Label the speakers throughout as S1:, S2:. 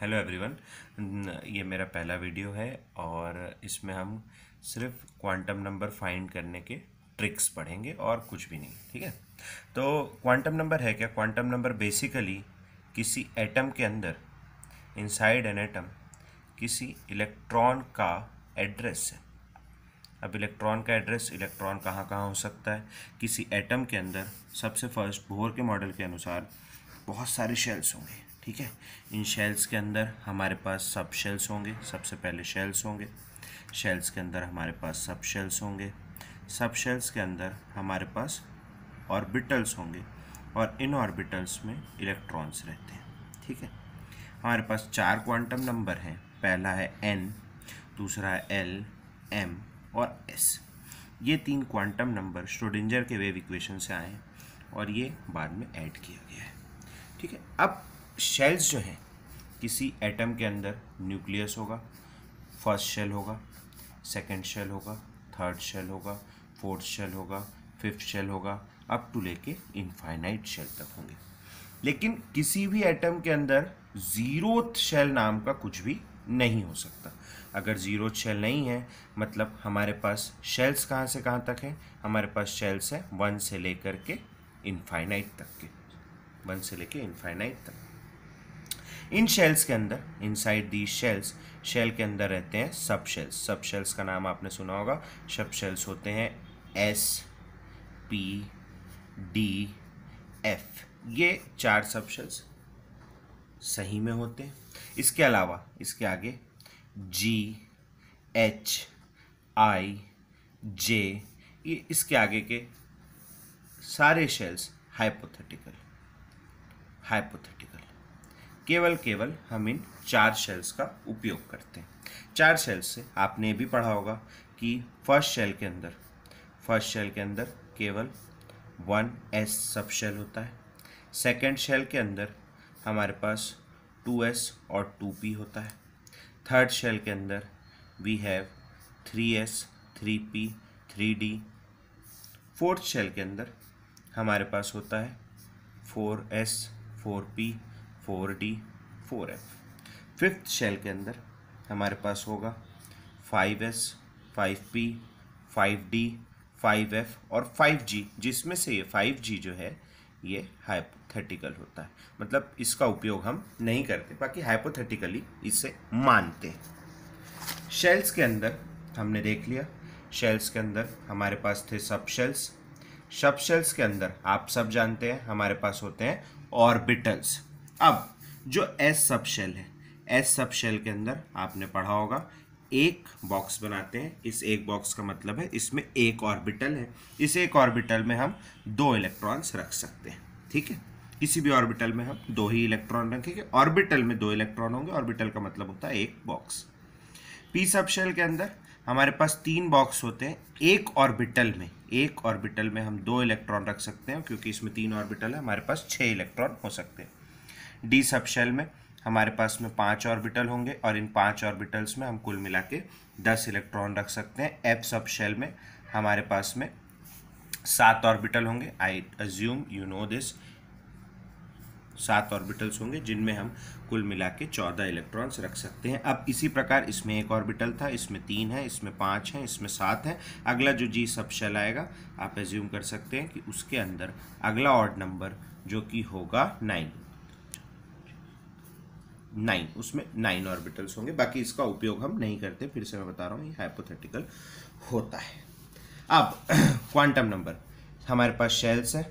S1: hello everyone hmm, ये मेरा पहला वीडियो है और इसमें हम सिर्फ क्वांटम नंबर फाइंड करने के ट्रिक्स पढ़ेंगे और कुछ भी नहीं ठीक है तो क्वांटम नंबर है क्या क्वांटम नंबर बेसिकली किसी एटम के अंदर इनसाइड एन एटम किसी इलेक्ट्रॉन का एड्रेस है अब इलेक्ट्रॉन का एड्रेस इलेक्ट्रॉन कहाँ कहाँ हो सकता है किसी एटम के अंदर सबसे फर्स्ट भोर के मॉडल के अनुसार बहुत सारे शेल्स होंगे ठीक है इन शेल्स के अंदर हमारे पास सब शेल्स होंगे सबसे पहले शेल्स होंगे शेल्स के अंदर हमारे पास सब शेल्स होंगे सब शेल्स के अंदर हमारे पास ऑर्बिटल्स होंगे और इन ऑर्बिटल्स में इलेक्ट्रॉन्स रहते हैं ठीक है हमारे पास चार क्वांटम नंबर हैं पहला है एन दूसरा है एल एम और एस ये तीन क्वांटम नंबर श्रोडिंजर के वेव इक्वेशन से आए हैं और ये बाद में ऐड किया गया है ठीक है अब शेल्स जो हैं किसी एटम के अंदर न्यूक्लियस होगा फर्स्ट शेल होगा सेकंड शेल होगा थर्ड शेल होगा फोर्थ शेल होगा फिफ्थ शेल होगा अप टू लेके इनफाइनाइट शेल तक होंगे लेकिन किसी भी एटम के अंदर ज़ीरो शेल नाम का कुछ भी नहीं हो सकता अगर ज़ीरो शेल नहीं है मतलब हमारे पास शेल्स कहाँ से कहाँ तक हैं हमारे पास शेल्स हैं वन से लेकर के इनफाइनाइट तक के वन से लेके इनफाइनाइट तक इन शेल्स के अंदर इनसाइड दी शेल्स शेल के अंदर रहते हैं सब शेल्स सब शेल्स का नाम आपने सुना होगा सब शेल्स होते हैं एस पी डी एफ ये चार सब शेल्स सही में होते हैं इसके अलावा इसके आगे जी एच आई जे ये इसके आगे के सारे शेल्स हाइपोथेटिकल हाइपोथेटिकल केवल केवल हम इन चार शेल्स का उपयोग करते हैं चार शेल्स से आपने भी पढ़ा होगा कि फर्स्ट शेल के अंदर फर्स्ट शेल के अंदर केवल वन एस सब शेल होता है सेकेंड शेल के अंदर हमारे पास टू एस और टू पी होता है थर्ड शेल के अंदर we have three S three P three D fourth shell के अंदर हमारे पास होता है four S four P four D four F fifth shell के अंदर हमारे पास होगा five S five P five D five F और फाइव जी जिसमें से ये फाइव जी जो है ये हाइपोथेटिकल होता है मतलब इसका उपयोग हम नहीं करते बाकी हाइपोथेटिकली इसे मानते हैं शेल्स के अंदर हमने देख लिया शेल्स के अंदर हमारे पास थे सब शेल्स सब शेल्स के अंदर आप सब जानते हैं हमारे पास होते हैं ऑर्बिटल्स अब जो एस सब शेल है एस सब शेल के अंदर आपने पढ़ा होगा एक बॉक्स बनाते हैं इस एक बॉक्स का मतलब है इसमें एक ऑर्बिटल है इस एक ऑर्बिटल में हम दो इलेक्ट्रॉन्स रख सकते हैं ठीक है किसी भी ऑर्बिटल में हम दो ही इलेक्ट्रॉन रखेंगे ऑर्बिटल में दो इलेक्ट्रॉन होंगे ऑर्बिटल का मतलब होता है एक बॉक्स पी सब शेल के अंदर हमारे पास तीन बॉक्स होते हैं एक ऑर्बिटल में एक ऑर्बिटल में हम दो इलेक्ट्रॉन रख सकते हैं क्योंकि इसमें तीन ऑर्बिटल है हमारे पास छः इलेक्ट्रॉन हो सकते हैं डी सब शेल में हमारे पास में पांच ऑर्बिटल होंगे और इन पांच ऑर्बिटल्स में हम कुल मिला के दस इलेक्ट्रॉन रख सकते हैं एफ सब शेल में हमारे पास में सात ऑर्बिटल होंगे I assume you know this सात ऑर्बिटल्स होंगे जिनमें हम कुल मिला के चौदह इलेक्ट्रॉन्स रख सकते हैं अब इसी प्रकार इसमें एक ऑर्बिटल था इसमें तीन है इसमें पाँच है इसमें सात है अगला जो जी सब शेल आएगा आप एज्यूम कर सकते हैं कि उसके अंदर अगला ऑर्ड नंबर जो कि होगा नाइन नाइन उसमें नाइन ऑर्बिटल्स होंगे बाकी इसका उपयोग हम नहीं करते फिर से मैं बता रहा हूँ ये हाइपोथेटिकल होता है अब क्वांटम नंबर हमारे पास शेल्स है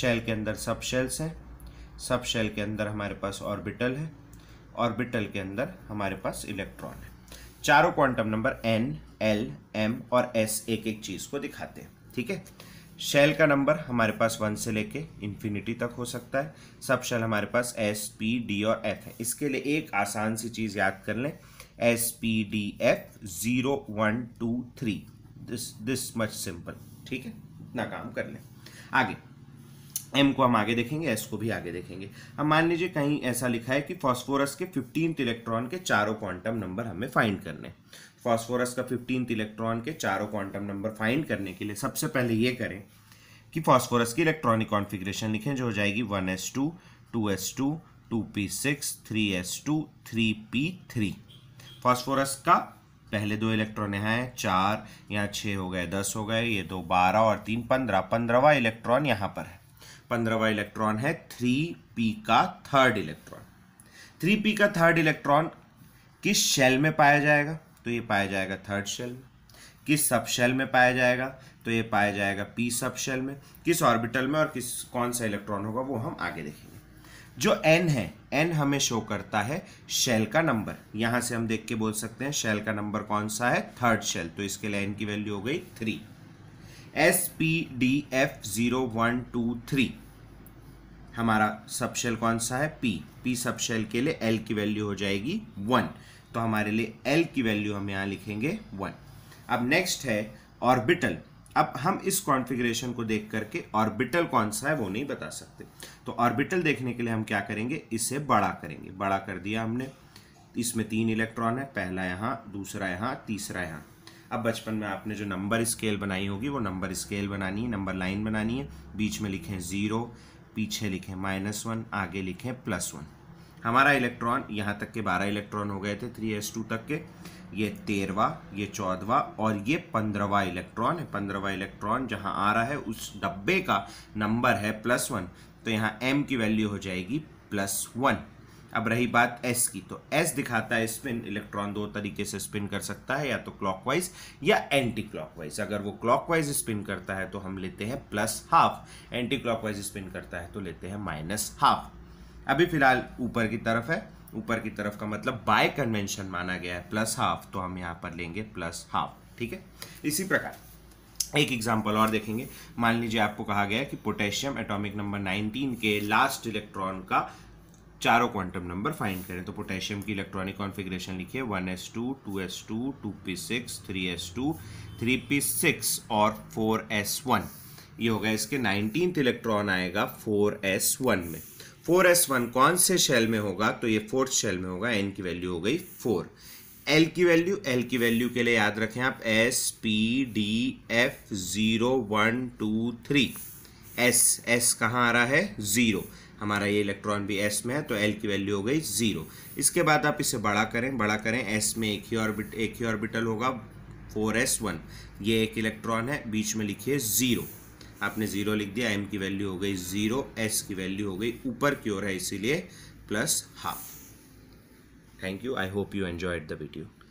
S1: शेल के अंदर सब शेल्स हैं सब शेल के अंदर हमारे पास ऑर्बिटल है ऑर्बिटल के अंदर हमारे पास इलेक्ट्रॉन है चारों quantum number N L M और एस एक एक चीज़ को दिखाते हैं ठीक है शेल का नंबर हमारे पास वन से लेके इन्फिनिटी तक हो सकता है सब शेल हमारे पास एस पी डी और एफ है इसके लिए एक आसान सी चीज़ याद कर लें S P D F zero one two three this this much simple ठीक है इतना काम कर लें आगे एम को हम आगे देखेंगे एस को भी आगे देखेंगे अब मान लीजिए कहीं ऐसा लिखा है कि फॉस्फोरस के फिफ्टींथ इलेक्ट्रॉन के चारों क्वांटम नंबर हमें फाइंड करने फास्फोरस का फिफ्टींथ इलेक्ट्रॉन के चारों क्वांटम नंबर फाइंड करने के लिए सबसे पहले ये करें कि फास्फोरस की इलेक्ट्रॉनिक कॉन्फिग्रेशन लिखें जो हो जाएगी one S two two S two two P six three S two three P three phosphorus का पहले दो इलेक्ट्रॉन यहाँ है चार यहाँ छः हो गए दस हो गए ये दो बारह और तीन पंद्रह पंद्रहवा इलेक्ट्रॉन यहाँ पर है पंद्रहवा इलेक्ट्रॉन है थ्री पी का थर्ड इलेक्ट्रॉन थ्री पी का थर्ड इलेक्ट्रॉन किस शेल में पाया जाएगा तो ये पाया जाएगा थर्ड शेल में किस सब शेल में पाया जाएगा तो ये पाया जाएगा पी सब शेल में किस ऑर्बिटल में और किस कौन सा इलेक्ट्रॉन होगा वो हम आगे देखेंगे जो एन है एन हमें शो करता है शेल का नंबर यहाँ से हम देख के बोल सकते हैं शेल का नंबर कौन सा है थर्ड शेल तो इसके लिए एन की वैल्यू हो गई three S P D F zero one two three हमारा शेल कौन सा है पी पी शेल के लिए एल की वैल्यू हो जाएगी वन तो हमारे लिए एल की वैल्यू हम यहाँ लिखेंगे वन अब नेक्स्ट है ऑर्बिटल अब हम इस कॉन्फ़िगरेशन को देख करके ऑर्बिटल कौन सा है वो नहीं बता सकते तो ऑर्बिटल देखने के लिए हम क्या करेंगे इसे बड़ा करेंगे बड़ा कर दिया हमने इसमें तीन इलेक्ट्रॉन है पहला यहाँ दूसरा यहाँ तीसरा यहाँ अब बचपन में आपने जो नंबर स्केल बनाई होगी वो नंबर स्केल बनानी है नंबर लाइन बनानी है बीच में लिखें ज़ीरो पीछे लिखें माइनस वन आगे लिखें प्लस वन हमारा इलेक्ट्रॉन यहाँ तक के बारह इलेक्ट्रॉन हो गए थे थ्री एस टू तक के ये तेरवा ये चौदवा और ये पंद्रहवा इलेक्ट्रॉन है पंद्रहवा इलेक्ट्रॉन जहाँ आ रहा है उस डब्बे का नंबर है प्लस वन तो यहाँ एम की वैल्यू हो जाएगी प्लस वन अब रही बात एस की तो एस दिखाता है स्पिन इलेक्ट्रॉन दो तरीके से स्पिन कर सकता है या तो क्लॉकवाइज या एंटी क्लॉकवाइज अगर वो क्लॉकवाइज स्पिन करता है तो हम लेते हैं plus half anti clockwise spin करता है तो लेते हैं माइनस हाफ अभी फिलहाल ऊपर की तरफ है ऊपर की तरफ का मतलब बाय कन्वेंशन माना गया है प्लस हाफ तो हम यहाँ पर लेंगे प्लस हाफ ठीक है इसी प्रकार एक एग्जाम्पल और देखेंगे मान लीजिए आपको कहा गया कि पोटेशियम एटॉमिक नंबर 19 के लास्ट इलेक्ट्रॉन का चारों क्वांटम नंबर फाइंड करें तो पोटेशियम की इलेक्ट्रॉनिक कॉन्फ़िगरेशन लिखिए 1s2, 2s2, 2p6, 3s2, 3p6 और 4s1 ये होगा इसके 19th इलेक्ट्रॉन आएगा 4s1 में फोर एस वन कौन से शेल में होगा तो ये फोर्थ शेल में होगा एन की वैल्यू हो गई फोर एल की वैल्यू एल की वैल्यू के लिए याद रखें आप S P D F zero one two three S S कहाँ आ रहा है ज़ीरो हमारा ये इलेक्ट्रॉन भी एस में है तो एल की वैल्यू हो गई ज़ीरो इसके बाद आप इसे बड़ा करें बड़ा करें एस में एक ही ऑर्बिट एक ही ऑर्बिटल होगा फोर एस वन ये एक इलेक्ट्रॉन है बीच में लिखिए ज़ीरो आपने ज़ीरो लिख दिया एम की वैल्यू हो गई ज़ीरो एस की वैल्यू हो गई ऊपर की ओर है इसीलिए plus half thank you I hope you enjoyed the video